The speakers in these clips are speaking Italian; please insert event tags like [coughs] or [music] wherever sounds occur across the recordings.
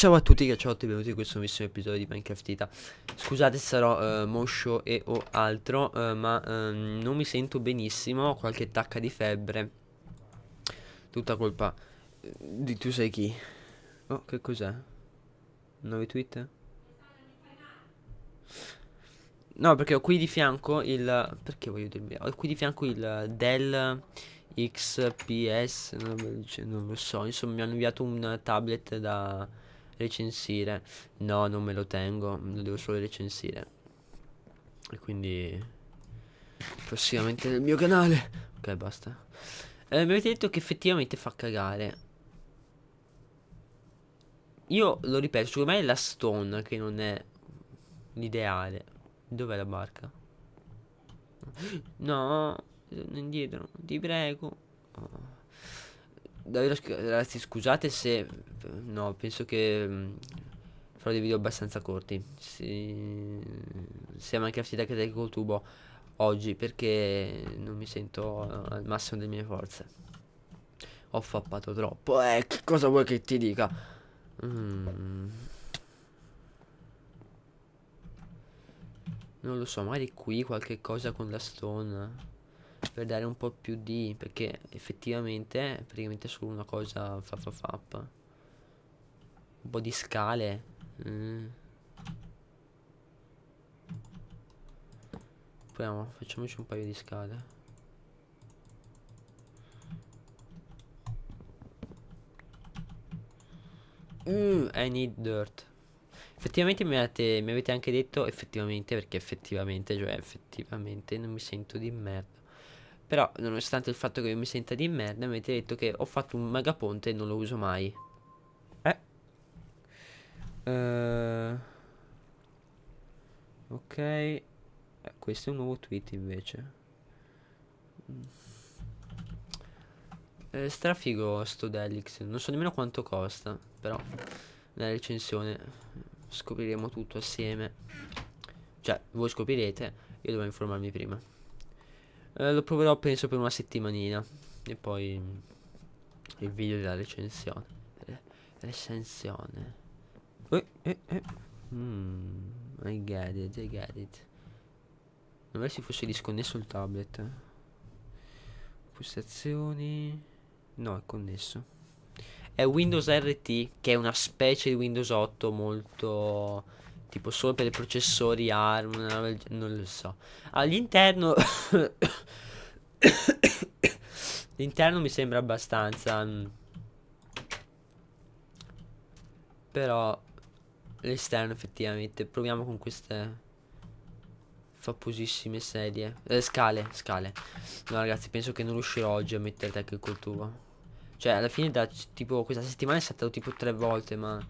Ciao a tutti cacciotti e benvenuti in questo nuovissimo episodio di Minecraft Ita Scusate sarò uh, moscio e o altro uh, ma um, non mi sento benissimo, ho qualche tacca di febbre Tutta colpa eh, di tu sai chi Oh che cos'è? Nuovi tweet? No perché ho qui di fianco il... perché voglio dirmi? Ho qui di fianco il Dell... XPS, non lo so, insomma mi hanno inviato un tablet da, recensire. No, non me lo tengo, lo devo solo recensire. E quindi prossimamente nel mio canale. Ok, basta. Eh, mi avete detto che effettivamente fa cagare. Io lo ripeto, secondo me è la stone che non è l'ideale. Dov'è la barca? No, sono [gasps] indietro, ti prego. Oh davvero ragazzi scusate se no penso che mh, mm, farò dei video abbastanza corti si... siamo anche a fida che col tubo oggi perché non mi sento al massimo delle mie forze ho fappato troppo eh che cosa vuoi che ti dica mm. non lo so magari qui qualche cosa con la stone per dare un po' più di perché effettivamente è praticamente solo una cosa fa fa fa un po' di scale mm. proviamo facciamoci un paio di scale mm, I need dirt Effettivamente mi avete, mi avete, anche detto effettivamente perché effettivamente, cioè effettivamente non mi sento di merda. Però, nonostante il fatto che io mi senta di merda, mi avete detto che ho fatto un megaponte e non lo uso mai. Eh. Uh, ok. Eh, questo è un nuovo tweet invece. Eh, strafigo sto Delix. Non so nemmeno quanto costa. Però, nella recensione scopriremo tutto assieme. Cioè, voi scoprirete, io devo informarmi prima. Eh, lo proverò penso per una settimanina. E poi mm, il video della recensione. Re recensione. Eh, eh, eh. Mm, I get it, I get it. Magari si fosse disconnesso il tablet. Postazioni. Eh. No, è connesso. È Windows RT, che è una specie di Windows 8 molto tipo solo per i processori ARM, non lo so. All'interno... [coughs] L'interno mi sembra abbastanza... Mm, però l'esterno effettivamente. Proviamo con queste famosissime sedie. Eh, scale, scale. No ragazzi, penso che non riuscirò oggi a mettere tech col tuo cioè, alla fine da tipo questa settimana è saltato tipo tre volte, ma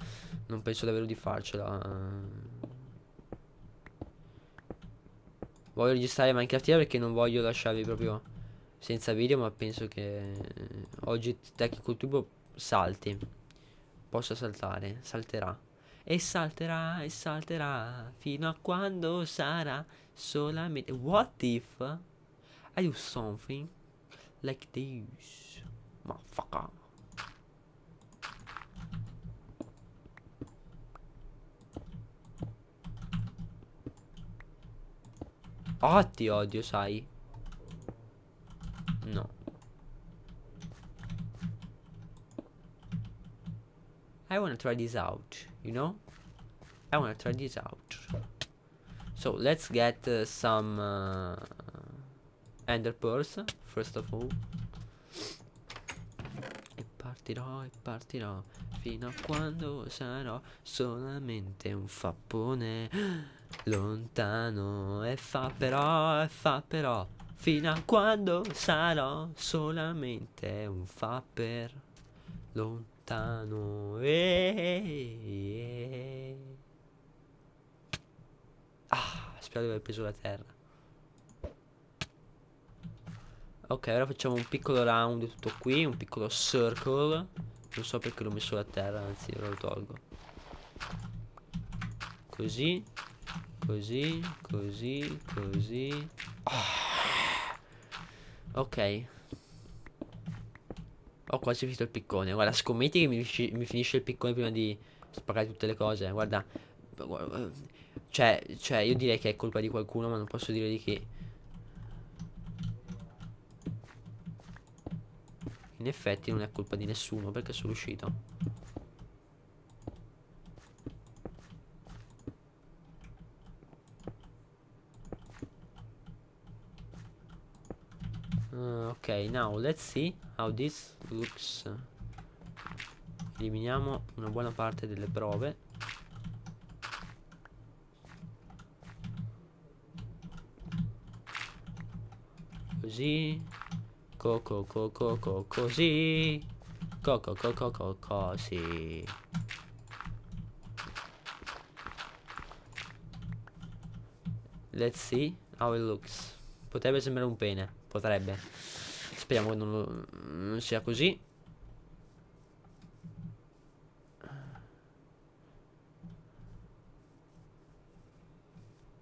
non penso davvero di farcela. Voglio registrare Minecraft here perché non voglio lasciarvi proprio senza video, ma penso che eh, oggi Tecnico Tubo salti. Posso saltare, salterà. E salterà, e salterà, fino a quando sarà solamente... What if I do something like this? motherfucker. Ah, oh, ti odio, sai. No. I wanna try this out, you know? I wanna try this out. So, let's get uh, some uh, ender pearls, first of all. partirò e partirò fino a quando sarò solamente un fappone [gasps] lontano e fa però e fa però fino a quando sarò solamente un fapper lontano e ah spero di aver preso la terra Ok, ora facciamo un piccolo round tutto qui, un piccolo circle. Non so perché l'ho messo a terra, anzi lo tolgo. Così, così, così, così. Ah. Ok. Ho quasi finito il piccone. Guarda, scommetti che mi, mi finisce il piccone prima di spaccare tutte le cose. Guarda. Cioè, cioè, io direi che è colpa di qualcuno, ma non posso dire di chi. In effetti non è colpa di nessuno perché sono uscito. Uh, ah, ok, now let's see how this looks. Eliminiamo una buona parte delle prove. Così Coco coco coco così. Coco co co così. Let's see how it looks. Potrebbe sembrare un pene. Potrebbe. Speriamo che non, lo, non sia così.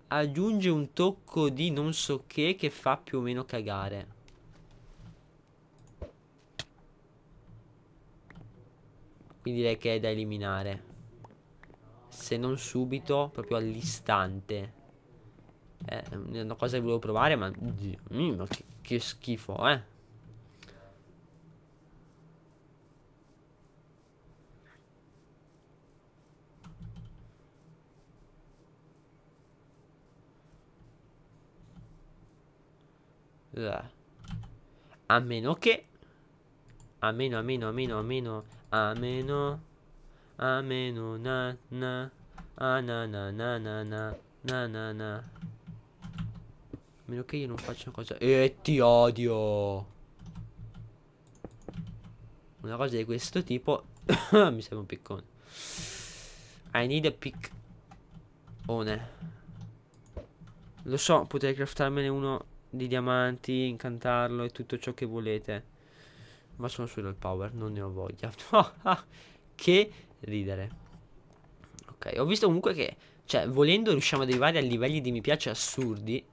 Aggiunge un tocco di non so che che fa più o meno cagare. Quindi direi che è da eliminare. Se non subito, proprio all'istante. Eh, è una cosa che volevo provare, ma... Dio mio, che, che schifo, eh. A meno che... A meno, a meno, a meno, a meno... Ameno. Ameno na na. Anana na na na na na na. na, A meno che io non faccia una cosa. E eh, ti odio. Una cosa di questo tipo. [coughs] Mi serve un piccone. I need a piccone. Lo so, potrei craftarmene uno di diamanti, incantarlo e tutto ciò che volete. Ma sono solo il power, non ne ho voglia. [laughs] che ridere. Ok, ho visto comunque che, cioè, volendo riusciamo ad arrivare a livelli di mi piace assurdi.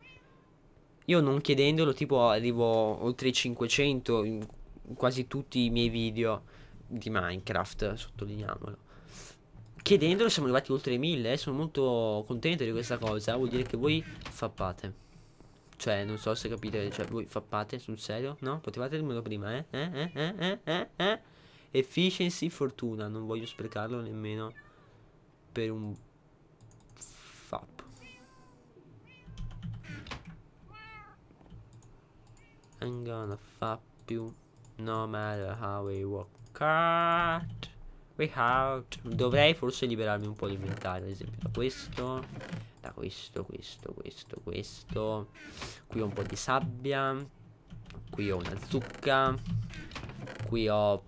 Io non chiedendolo, tipo, arrivo oltre i 500 in quasi tutti i miei video di Minecraft, sottolineiamolo. Chiedendolo siamo arrivati oltre i 1000, eh, sono molto contento di questa cosa, vuol dire che voi fappate. Cioè, non so se capite, cioè, voi fappate sul serio? No? Potevate dirmelo prima, eh? Eh, eh, eh, eh, eh, eh? Efficiency, fortuna, non voglio sprecarlo nemmeno per un fap. I'm gonna fap you no matter how we walk out. We out. Dovrei forse liberarmi un po' l'inventario, ad esempio da questo da questo, questo, questo, questo. Qui ho un po' di sabbia. Qui ho una zucca. Qui ho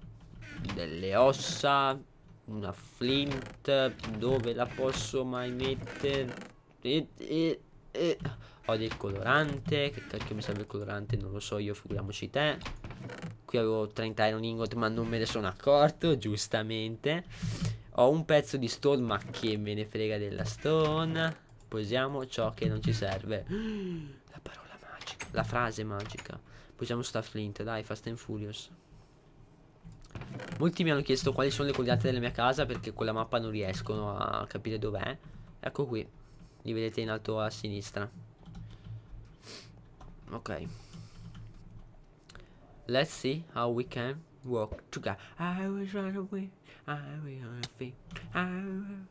delle ossa. Una flint. Dove la posso mai mettere? E, e, e. Ho del colorante. Che cacchio mi serve il colorante? Non lo so io, figuriamoci te. Qui avevo 30 iron ingot, ma non me ne sono accorto, giustamente. Ho un pezzo di stone, ma che me ne frega della stone. Posiamo ciò che non ci serve. [gasps] La parola magica. La frase magica. Posiamo sta flint, dai, Fast and Furious. Molti mi hanno chiesto quali sono le coordinate della mia casa perché con la mappa non riescono a capire dov'è. Ecco qui. Li vedete in alto a sinistra. Ok. Let's see how we can walk together. I will run away. I will run away. I will...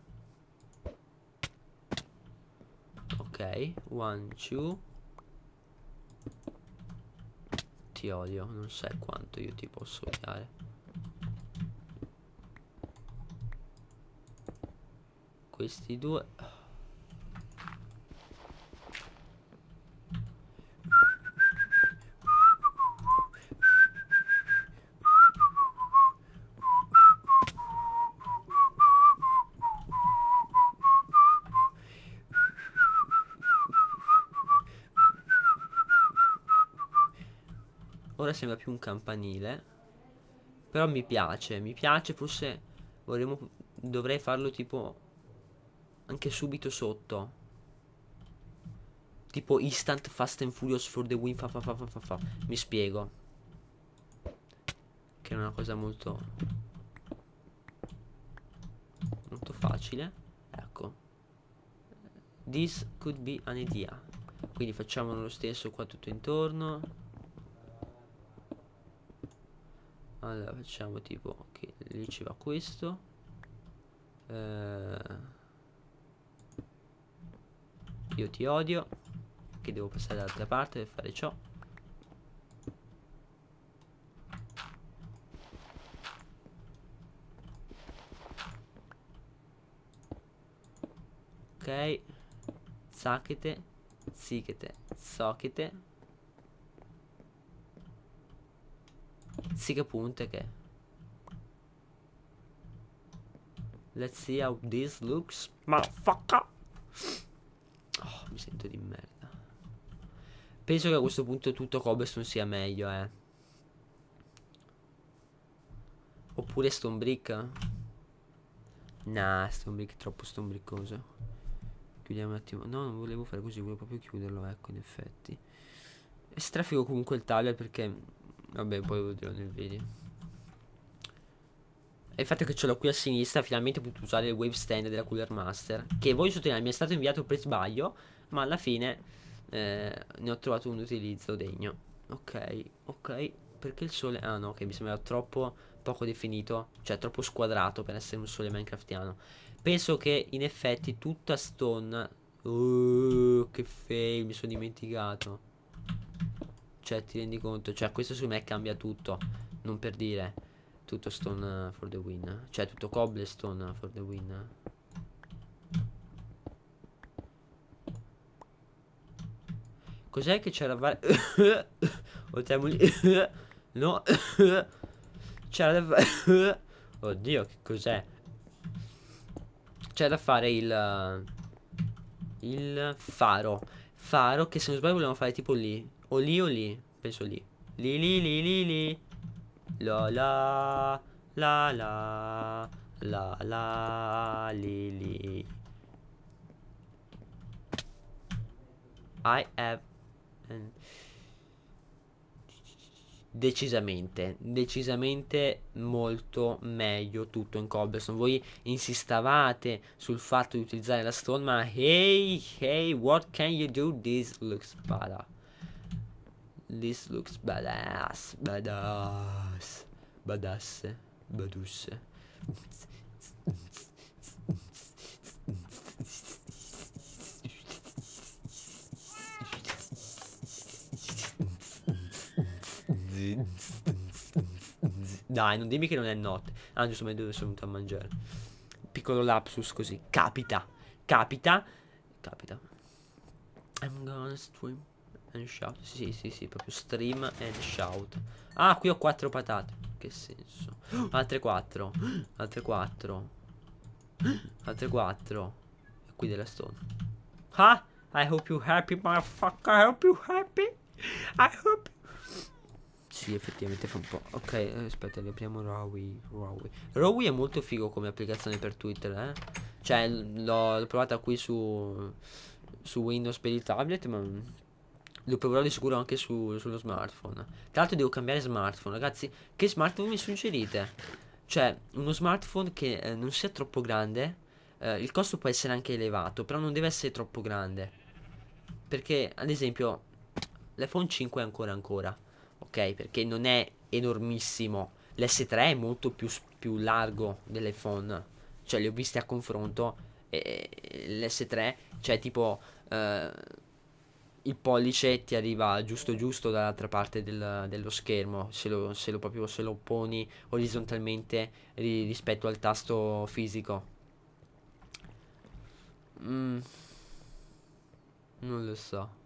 Ok, one, two. Ti odio, non sai quanto io ti posso odiare. Questi due... sembra più un campanile. Però mi piace, mi piace, forse vorremmo, dovrei farlo tipo anche subito sotto. Tipo instant fast and furious for the win fa fa fa fa fa fa. Mi spiego. Che è una cosa molto molto facile. Ecco. This could be an idea. Quindi facciamo lo stesso qua tutto intorno. allora facciamo tipo che okay, lì ci va questo eh, io ti odio che devo passare dall'altra parte per fare ciò ok zacchete zichete socchete Zicke Punkte, che Let's see how this looks. Motherfucker! Oh, mi sento di merda. Penso che a questo punto tutto cobblestone sia meglio, eh. Oppure Stone Brick. Nah, Stone Brick è troppo stombriccoso. Chiudiamo un attimo. No, non volevo fare così, volevo proprio chiuderlo, ecco, in effetti. Strafico comunque il tablet perché Vabbè, poi lo dirò nel video. E il fatto che ce l'ho qui a sinistra, finalmente ho potuto usare il wave stand della Cooler Master. Che voi sottolineare, mi è stato inviato per sbaglio, ma alla fine eh, ne ho trovato un utilizzo degno. Ok, ok, perché il sole... Ah no, che mi sembrava troppo poco definito, cioè troppo squadrato per essere un sole minecraftiano. Penso che in effetti tutta stone... Uh, che fail, mi sono dimenticato. Cioè, ti rendi conto? Cioè, questo su me cambia tutto. Non per dire tutto stone for the win. Cioè, tutto cobblestone for the win. Cos'è che c'era var... [coughs] Otemoli... [coughs] no... [coughs] c'era da... Oddio, che cos'è? C'è da fare il... Il faro. Faro che se non sbaglio volevamo fare tipo lì. O lì o lì. Penso lì. Lì lì lì lì lì. La la. La la. La la. Lì lì. I have... An... Decisamente, decisamente molto meglio tutto in cobblestone. Voi insistavate sul fatto di utilizzare la stone, ma hey, hey, what can you do? This looks bad. This looks badass, badass, badasse, badusse. Dai, non dimmi che non è notte. Ah, giusto, me dove sono venuto a mangiare. Piccolo lapsus così. Capita. Capita. Capita. I'm gonna swim and shout. Sì, sì, sì, proprio stream and shout. Ah, qui ho quattro patate. Che senso? Altre 4. Altre 4. Altre 4. E qui della stone. Ah, I hope you happy, motherfucker. I hope you happy. I hope sì, effettivamente fa un po'. Ok, eh, aspetta, riapriamo Rawi. Rawi. Rawi è molto figo come applicazione per Twitter, eh. Cioè, l'ho provata qui su, su Windows per il tablet, ma lo proverò di sicuro anche su, sullo smartphone. Tra l'altro devo cambiare smartphone, ragazzi. Che smartphone mi suggerite? Cioè, uno smartphone che eh, non sia troppo grande. Eh, il costo può essere anche elevato, però non deve essere troppo grande. Perché, ad esempio, l'iPhone 5 è ancora ancora. Ok, perché non è enormissimo. L'S3 è molto più, più largo dell'iPhone. Cioè, li ho visti a confronto. E, e l'S3, cioè, tipo... Eh, il pollice ti arriva giusto giusto dall'altra parte del, dello schermo se lo, se lo, proprio, se lo poni orizzontalmente ri, rispetto al tasto fisico mm. non lo so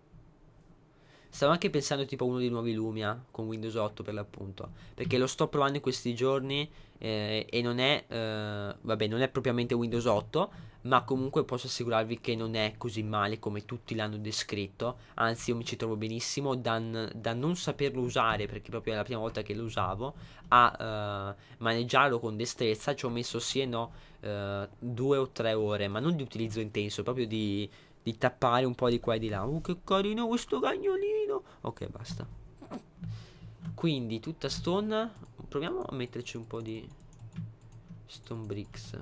stavo anche pensando tipo uno di nuovi Lumia con Windows 8 per l'appunto perché lo sto provando in questi giorni eh, e non è eh, vabbè non è propriamente Windows 8 ma comunque posso assicurarvi che non è così male come tutti l'hanno descritto, anzi io mi ci trovo benissimo da, da non saperlo usare perché proprio è la prima volta che lo usavo, a uh, maneggiarlo con destrezza, ci ho messo sì e no uh, due o tre ore, ma non di utilizzo intenso, proprio di, di tappare un po' di qua e di là. Oh che carino questo cagnolino! Ok basta. Quindi tutta stone, proviamo a metterci un po' di stone bricks.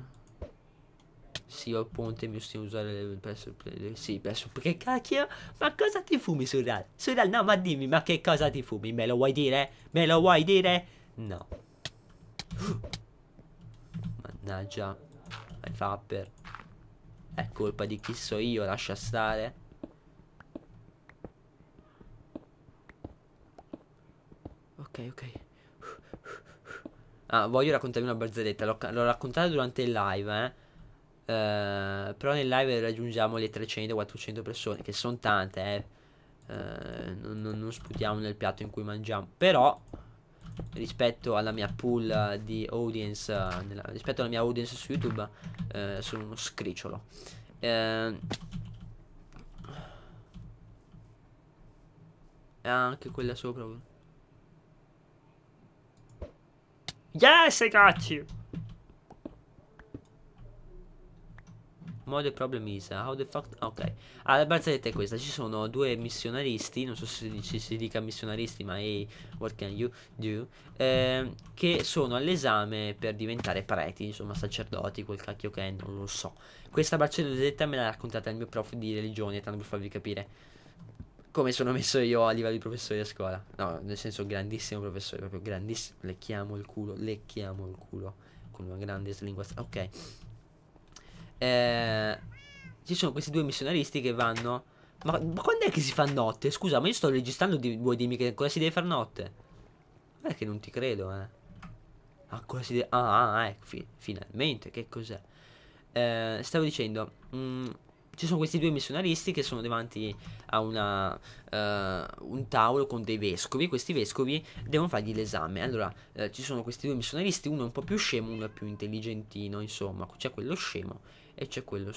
Sì, ho il ponte, mi stiamo usando le, il presso, sì, presso, che cacchio? Ma cosa ti fumi, Sural? Sural, no, ma dimmi, ma che cosa ti fumi? Me lo vuoi dire? Me lo vuoi dire? No. [gasps] Mannaggia, hai fapper. È colpa di chi so io, lascia stare. Ok, ok. Ah, voglio raccontarvi una barzelletta. L'ho raccontata durante il live, eh. Eh, però nel live raggiungiamo le 300-400 persone, che sono tante, eh. Uh, non, non, sputiamo nel piatto in cui mangiamo. Però, rispetto alla mia pool di audience, uh, nella, rispetto alla mia audience su YouTube, sono uno scricciolo. e ah, anche quella sopra. Oh. Yes, I got you! Mode problem is how the fuck Ok Allora la barzelletta è questa Ci sono due missionaristi Non so se ci si dica missionaristi Ma hey What can you do eh, Che sono all'esame Per diventare preti Insomma sacerdoti Quel cacchio che è Non lo so Questa barzelletta me l'ha raccontata Il mio prof di religione Tanto per farvi capire come sono messo io a livello di professore a scuola. No, nel senso grandissimo professore, proprio grandissimo. Lecchiamo il culo, lecchiamo il culo con una grande lingua. Ok. Eh, ci sono questi due missionaristi che vanno. Ma, ma quando è che si fa notte? Scusa, ma io sto registrando, di, vuoi dirmi che ancora si deve fare notte? Non è che non ti credo, eh. cosa si deve... Ah, ah, ecco, fi finalmente, che cos'è? Eh, stavo dicendo... Mh, mm, ci sono questi due missionaristi che sono davanti a una, uh, un tavolo con dei vescovi. Questi vescovi devono fargli l'esame. Allora, uh, ci sono questi due missionaristi, uno è un po' più scemo, uno è più intelligentino, insomma, c'è quello scemo e c'è quello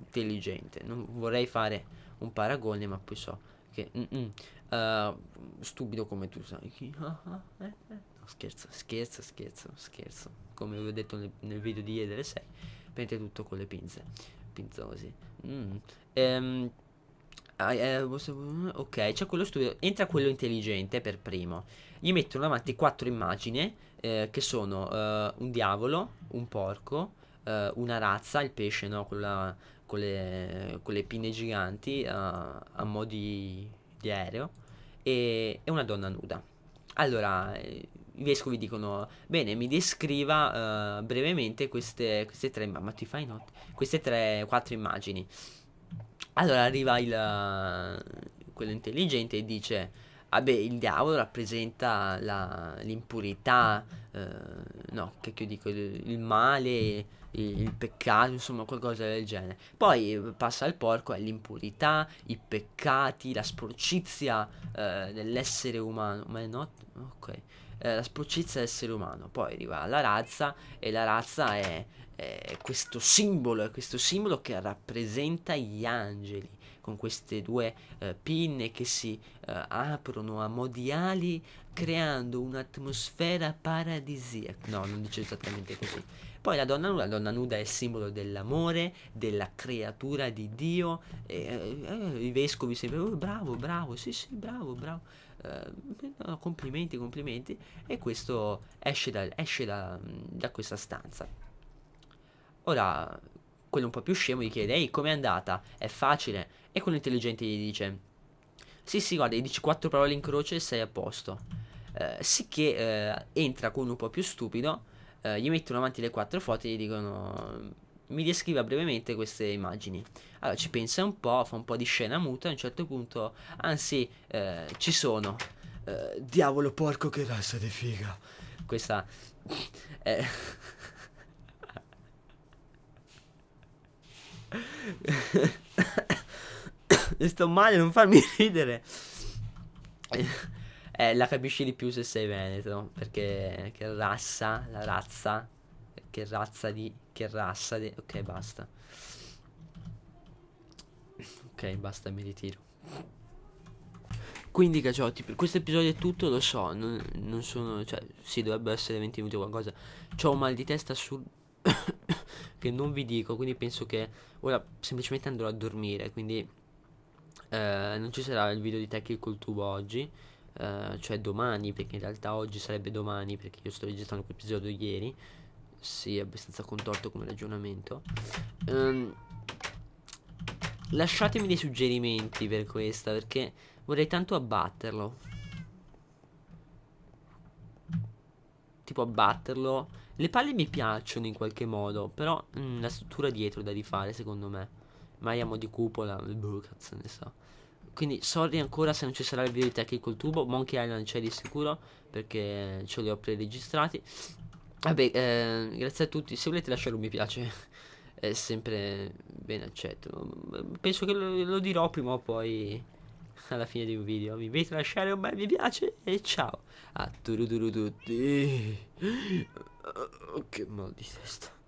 intelligente. Non vorrei fare un paragone, ma poi so che... uh, stupido come tu sai. Ah, ah, eh, eh. no, scherzo, scherzo, scherzo, scherzo. Come vi ho detto nel, nel video di ieri delle 6, prendete tutto con le pinze. Pinzosi. Mm. Ehm... Ok, c'è quello stupido. Entra quello intelligente per primo. Gli mettono davanti quattro immagini eh, che sono eh, un diavolo, un porco, eh, una razza, il pesce, no? con, la, con, le, con, le, pinne giganti eh, a mo' di, di aereo, e, e, una donna nuda. Allora, eh, i vescovi dicono, bene, mi descriva eh, brevemente queste, queste, tre, ma, ti fai notte, queste tre, quattro immagini. Allora arriva il, quello intelligente e dice, vabbè, ah il diavolo rappresenta la, l'impurità, eh, no, che io dico, il, il male, il peccato, insomma qualcosa del genere. Poi eh, passa il porco è l'impurità, i peccati, la sporcizia eh, dell'essere umano. Ma è not... Ok. Eh, la sporcizia dell'essere umano. Poi arriva la razza e la razza è, è questo simbolo, è questo simbolo che rappresenta gli angeli con queste due eh, pinne che si eh, aprono a modiali creando un'atmosfera paradisiaca. No, non dice esattamente così. Poi la donna nuda, la donna nuda è il simbolo dell'amore, della creatura di Dio. E, eh, I vescovi sempre, oh, bravo, bravo, sì, sì, bravo, bravo. Eh, no, complimenti, complimenti. E questo esce, da, esce da, da questa stanza. Ora, quello un po' più scemo gli chiede, ehi, com'è andata? È facile? E quello intelligente gli dice, sì, sì, guarda, gli dici quattro parole in croce e sei a posto. Eh, sicché eh, entra con un po' più stupido eh, gli mettono avanti le quattro foto e gli dicono mi descriva brevemente queste immagini. Allora ci pensa un po', fa un po' di scena muta, a un certo punto, anzi eh, ci sono. Eh, diavolo porco che razza di figa. Questa... è eh, [laughs] Sto male, non farmi ridere eh, la capisci di più se sei veneto, perché che razza, la razza, che razza di, che razza di, ok basta. Ok basta, mi ritiro. Quindi cacciotti, per questo episodio è tutto, lo so, non, non sono, cioè, sì, dovrebbero essere 20 minuti o qualcosa. ho un mal di testa assurdo [coughs] che non vi dico, quindi penso che ora semplicemente andrò a dormire, quindi eh, non ci sarà il video di Tech col tubo oggi. Eh, cioè domani, perché in realtà oggi sarebbe domani, perché io sto registrando quell'episodio ieri, sì, è abbastanza contorto come ragionamento. Um, lasciatemi dei suggerimenti per questa, perché vorrei tanto abbatterlo. Tipo abbatterlo. Le palle mi piacciono in qualche modo, però mh, mm, la struttura dietro è da rifare secondo me. Mariamo di cupola, boh, cazzo ne so. Quindi sorry ancora se non ci sarà il video di Tech col tubo Monkey Island c'è di sicuro Perché ce li ho pre-registrati Vabbè eh, grazie a tutti Se volete lasciare un mi piace [laughs] È sempre ben accetto Penso che lo, lo dirò prima o poi [laughs] Alla fine di un video Mi a lasciare un bel mi piace E ciao a tutti [gasps] oh, Che mal di testa